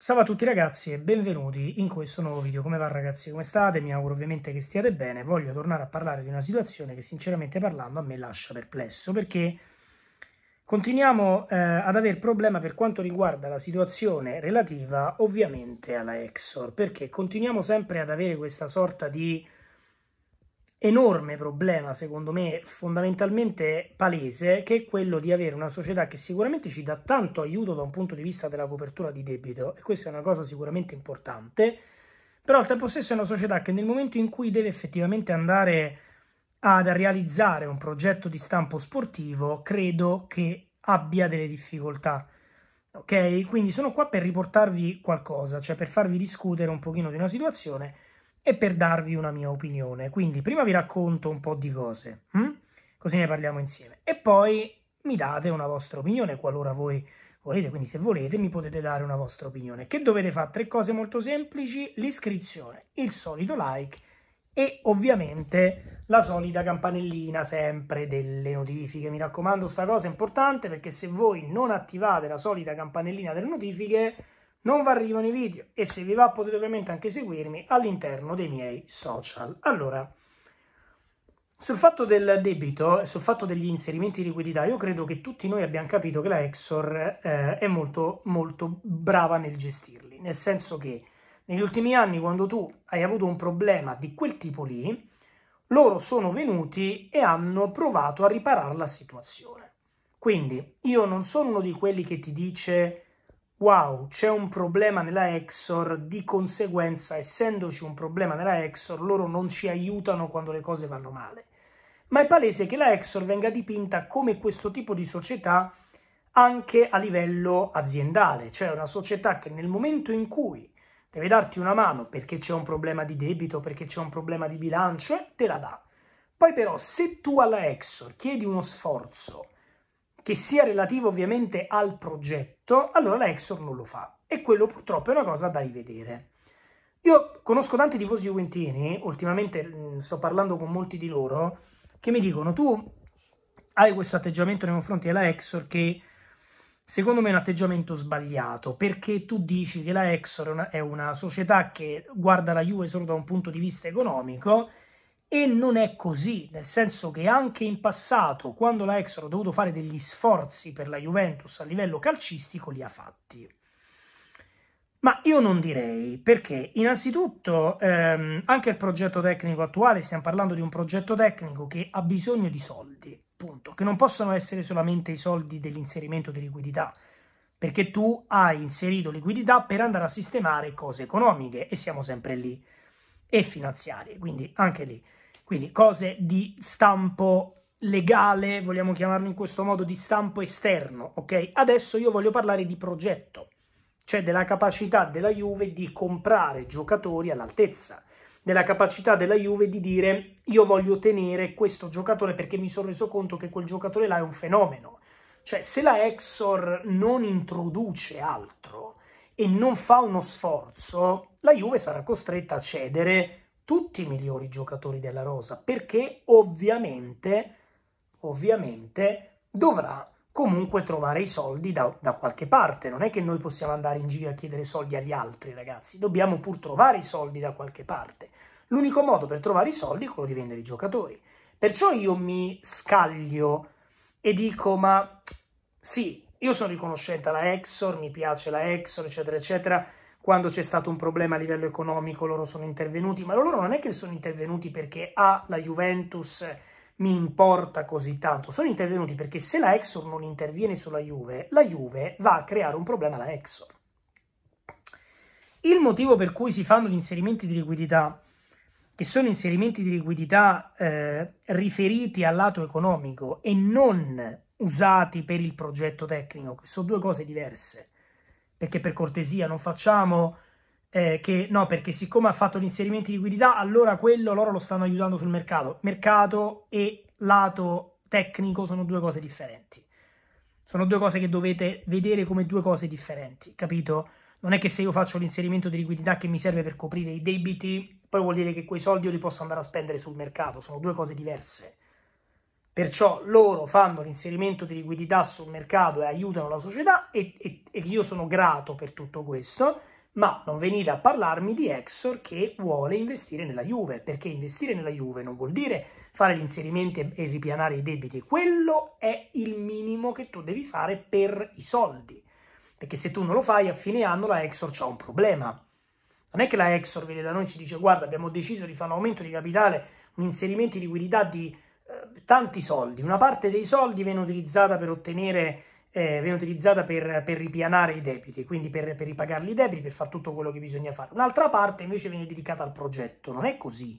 Salve a tutti ragazzi e benvenuti in questo nuovo video. Come va ragazzi? Come state? Mi auguro ovviamente che stiate bene. Voglio tornare a parlare di una situazione che sinceramente parlando a me lascia perplesso perché continuiamo eh, ad aver problema per quanto riguarda la situazione relativa ovviamente alla Exor perché continuiamo sempre ad avere questa sorta di enorme problema, secondo me, fondamentalmente palese, che è quello di avere una società che sicuramente ci dà tanto aiuto da un punto di vista della copertura di debito, e questa è una cosa sicuramente importante, però al tempo stesso è una società che nel momento in cui deve effettivamente andare ad realizzare un progetto di stampo sportivo, credo che abbia delle difficoltà. Ok? Quindi sono qua per riportarvi qualcosa, cioè per farvi discutere un pochino di una situazione e per darvi una mia opinione. Quindi prima vi racconto un po' di cose, hm? così ne parliamo insieme, e poi mi date una vostra opinione qualora voi volete, quindi se volete mi potete dare una vostra opinione. Che dovete fare? Tre cose molto semplici, l'iscrizione, il solito like e ovviamente la solita campanellina sempre delle notifiche. Mi raccomando, sta cosa è importante perché se voi non attivate la solita campanellina delle notifiche non vi arrivano i video e se vi va potete ovviamente anche seguirmi all'interno dei miei social. Allora, sul fatto del debito, sul fatto degli inserimenti di liquidità, io credo che tutti noi abbiamo capito che la Exor eh, è molto, molto brava nel gestirli, nel senso che negli ultimi anni quando tu hai avuto un problema di quel tipo lì, loro sono venuti e hanno provato a riparare la situazione. Quindi io non sono uno di quelli che ti dice wow, c'è un problema nella Exor, di conseguenza, essendoci un problema nella Exor, loro non ci aiutano quando le cose vanno male. Ma è palese che la Exor venga dipinta come questo tipo di società anche a livello aziendale, cioè una società che nel momento in cui deve darti una mano perché c'è un problema di debito, perché c'è un problema di bilancio, eh, te la dà. Poi però se tu alla Exor chiedi uno sforzo, che sia relativo ovviamente al progetto, allora la Exxon non lo fa. E quello purtroppo è una cosa da rivedere. Io conosco tanti tifosi juventini, ultimamente mm, sto parlando con molti di loro, che mi dicono tu hai questo atteggiamento nei confronti della Exxon che secondo me è un atteggiamento sbagliato, perché tu dici che la Exxon è una, è una società che guarda la Juve solo da un punto di vista economico e non è così, nel senso che anche in passato, quando la Exor ha dovuto fare degli sforzi per la Juventus a livello calcistico, li ha fatti. Ma io non direi, perché innanzitutto ehm, anche il progetto tecnico attuale, stiamo parlando di un progetto tecnico che ha bisogno di soldi, punto, che non possono essere solamente i soldi dell'inserimento di liquidità, perché tu hai inserito liquidità per andare a sistemare cose economiche e siamo sempre lì, e finanziarie, quindi anche lì. Quindi cose di stampo legale, vogliamo chiamarlo in questo modo, di stampo esterno, ok? Adesso io voglio parlare di progetto, cioè della capacità della Juve di comprare giocatori all'altezza, della capacità della Juve di dire io voglio tenere questo giocatore perché mi sono reso conto che quel giocatore là è un fenomeno. Cioè se la Exor non introduce altro e non fa uno sforzo, la Juve sarà costretta a cedere tutti i migliori giocatori della rosa, perché ovviamente, ovviamente dovrà comunque trovare i soldi da, da, qualche parte. Non è che noi possiamo andare in giro a chiedere soldi agli altri, ragazzi. Dobbiamo pur trovare i soldi da qualche parte. L'unico modo per trovare i soldi è quello di vendere i giocatori. Perciò io mi scaglio e dico, ma sì, io sono riconoscente alla Exor, mi piace la Exor, eccetera, eccetera, quando c'è stato un problema a livello economico loro sono intervenuti, ma loro non è che sono intervenuti perché ah, la Juventus mi importa così tanto, sono intervenuti perché se la Exor non interviene sulla Juve, la Juve va a creare un problema alla Exor. Il motivo per cui si fanno gli inserimenti di liquidità, che sono inserimenti di liquidità eh, riferiti al lato economico e non usati per il progetto tecnico, che sono due cose diverse, perché per cortesia non facciamo eh, che no, perché siccome ha fatto gli inserimenti di liquidità, allora quello loro lo stanno aiutando sul mercato. Mercato e lato tecnico sono due cose differenti. Sono due cose che dovete vedere come due cose differenti, capito? Non è che se io faccio l'inserimento di liquidità che mi serve per coprire i debiti, poi vuol dire che quei soldi io li posso andare a spendere sul mercato, sono due cose diverse. Perciò loro fanno l'inserimento di liquidità sul mercato e aiutano la società e, e, e io sono grato per tutto questo, ma non venite a parlarmi di Exor che vuole investire nella Juve, perché investire nella Juve non vuol dire fare gli inserimenti e, ripianare i debiti, quello è il minimo che tu devi fare per i soldi, perché se tu non lo fai a fine anno la Exor ha un problema. Non è che la Exor viene da noi e ci dice guarda abbiamo deciso di fare un aumento di capitale, un inserimento di liquidità di eh, tanti soldi, una parte dei soldi viene utilizzata per ottenere eh, viene utilizzata per, per, ripianare i debiti, quindi per, per ripagarli i debiti, per fare tutto quello che bisogna fare. Un'altra parte invece viene dedicata al progetto, non è così.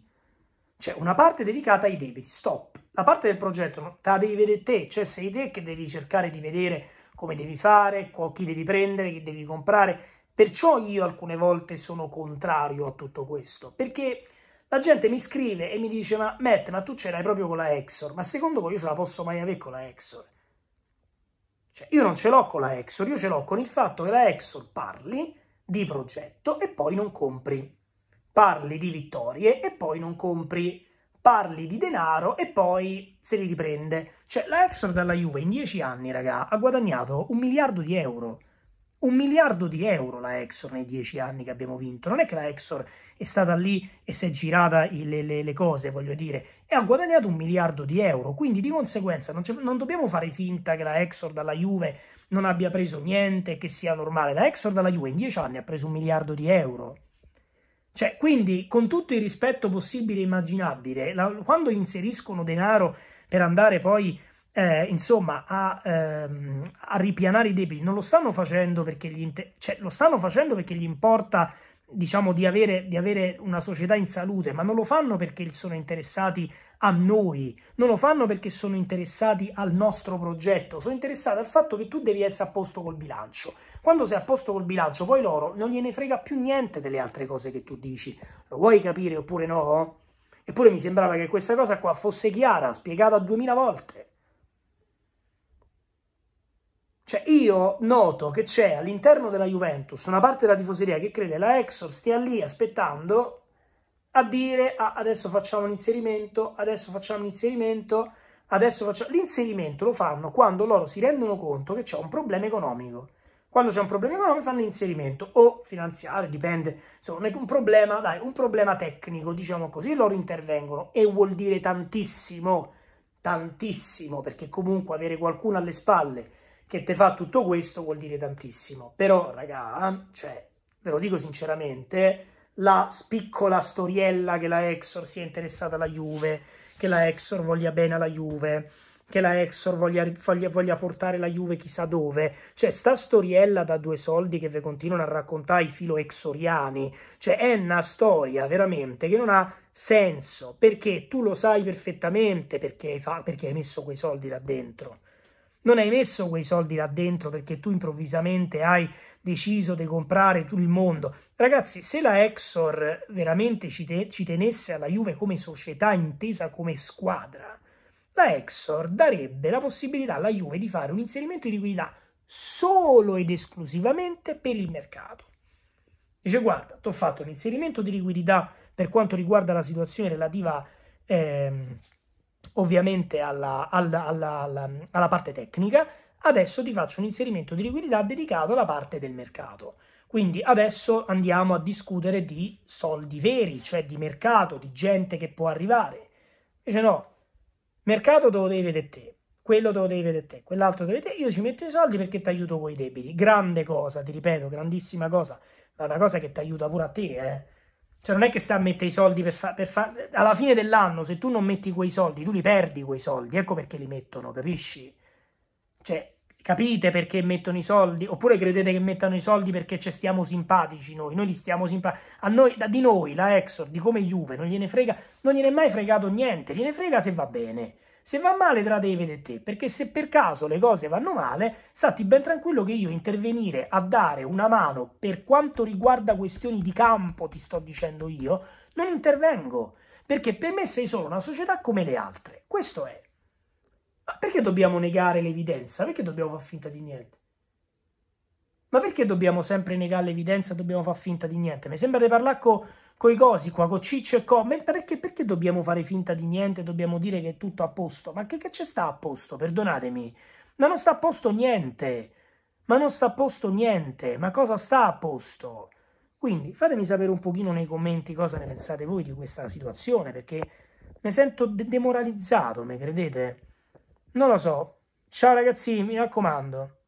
Cioè, una parte dedicata ai debiti, stop. La parte del progetto te la devi vedere te, cioè sei te che devi cercare di vedere come devi fare, chi devi prendere, chi devi comprare. Perciò io alcune volte sono contrario a tutto questo, perché la gente mi scrive e mi dice, ma Matt, ma tu ce l'hai proprio con la Exor, ma secondo voi io ce la posso mai avere con la Exor? Cioè, io non ce l'ho con la Exor, io ce l'ho con il fatto che la Exor parli di progetto e poi non compri. Parli di vittorie e poi non compri parli di denaro e poi se li riprende. Cioè, la Exor dalla Juve in dieci anni, raga, ha guadagnato un miliardo di euro. Un miliardo di euro la Exor nei dieci anni che abbiamo vinto. Non è che la Exor è stata lì e si è girata le, le, le cose, voglio dire, e ha guadagnato un miliardo di euro. Quindi di conseguenza non, non dobbiamo fare finta che la Exor dalla Juve non abbia preso niente, che sia normale. La Exor dalla Juve in dieci anni ha preso un miliardo di euro. Cioè, quindi, con tutto il rispetto possibile e immaginabile, la, quando inseriscono denaro per andare poi, eh, insomma, a, ehm, a, ripianare i debiti, non lo stanno facendo perché gli, inter- cioè, lo stanno facendo perché gli importa diciamo di avere, di avere una società in salute, ma non lo fanno perché sono interessati a noi, non lo fanno perché sono interessati al nostro progetto, sono interessati al fatto che tu devi essere a posto col bilancio. Quando sei a posto col bilancio, poi loro non gliene frega più niente delle altre cose che tu dici. Lo vuoi capire oppure no? Eppure mi sembrava che questa cosa qua fosse chiara, spiegata duemila volte. Cioè io noto che c'è all'interno della Juventus una parte della tifoseria che crede la Exor stia lì aspettando a dire ah, adesso facciamo un inserimento, adesso facciamo un inserimento, adesso facciamo... L'inserimento lo fanno quando loro si rendono conto che c'è un problema economico. Quando c'è un problema economico fanno l'inserimento o finanziario, dipende, insomma, un problema, dai, un problema tecnico, diciamo così, loro intervengono e vuol dire tantissimo, tantissimo, perché comunque avere qualcuno alle spalle che te fa tutto questo vuol dire tantissimo. Però, raga, cioè, ve lo dico sinceramente, la piccola storiella che la Exor sia interessata alla Juve, che la Exor voglia bene alla Juve, che la Exor voglia, voglia, voglia, portare la Juve chissà dove. Cioè, sta storiella da due soldi che vi continuano a raccontare i filo exoriani. Cioè, è una storia veramente che non ha senso, perché tu lo sai perfettamente perché, fa, perché hai messo quei soldi là dentro non hai messo quei soldi là dentro perché tu improvvisamente hai deciso di comprare tutto il mondo. Ragazzi, se la Exor veramente ci, te- ci tenesse alla Juve come società intesa come squadra, la Exor darebbe la possibilità alla Juve di fare un inserimento di liquidità solo ed esclusivamente per il mercato. Dice guarda, ti ho fatto un inserimento di liquidità per quanto riguarda la situazione relativa... Ehm, ovviamente alla, alla, alla, alla parte tecnica, adesso ti faccio un inserimento di liquidità dedicato alla parte del mercato. Quindi adesso andiamo a discutere di soldi veri, cioè di mercato, di gente che può arrivare. Invece no, mercato te lo devi vedere te, quello te lo devi vedere te, quell'altro te lo devi vedere, io ci metto i soldi perché ti aiuto con i debiti. Grande cosa, ti ripeto, grandissima cosa, ma una cosa che ti aiuta pure a te, eh cioè non è che sta a mettere i soldi per fare... Fa alla fine dell'anno, se tu non metti quei soldi, tu li perdi quei soldi. Ecco perché li mettono, capisci? Cioè, capite perché mettono i soldi? Oppure credete che mettano i soldi perché ci stiamo simpatici noi? Noi li stiamo simpatici. A noi, da, di noi, la Exor, di come Juve, non gliene frega... Non gliene è mai fregato niente. Gliene frega se va bene. Se va male tra David e te, perché se per caso le cose vanno male, stati ben tranquillo che io intervenire a dare una mano per quanto riguarda questioni di campo, ti sto dicendo io, non intervengo, perché per me sei solo una società come le altre. Questo è. Ma perché dobbiamo negare l'evidenza? Perché dobbiamo far finta di niente? Ma perché dobbiamo sempre negare l'evidenza e dobbiamo far finta di niente? Mi sembra di parlare con coi cosi qua, con ciccio e come, perché, perché dobbiamo fare finta di niente, dobbiamo dire che è tutto a posto? Ma che c'è sta a posto? Perdonatemi, ma non sta a posto niente, ma non sta a posto niente, ma cosa sta a posto? Quindi fatemi sapere un pochino nei commenti cosa ne pensate voi di questa situazione, perché mi sento de demoralizzato, mi credete? Non lo so. Ciao ragazzi, mi raccomando.